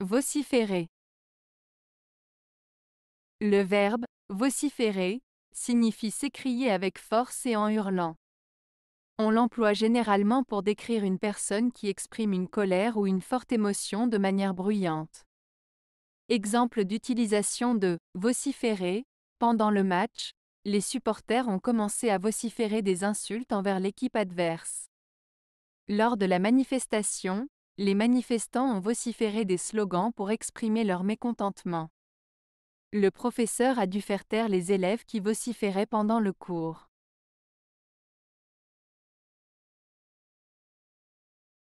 Vociférer. Le verbe vociférer signifie s'écrier avec force et en hurlant. On l'emploie généralement pour décrire une personne qui exprime une colère ou une forte émotion de manière bruyante. Exemple d'utilisation de vociférer pendant le match, les supporters ont commencé à vociférer des insultes envers l'équipe adverse. Lors de la manifestation, les manifestants ont vociféré des slogans pour exprimer leur mécontentement. Le professeur a dû faire taire les élèves qui vociféraient pendant le cours.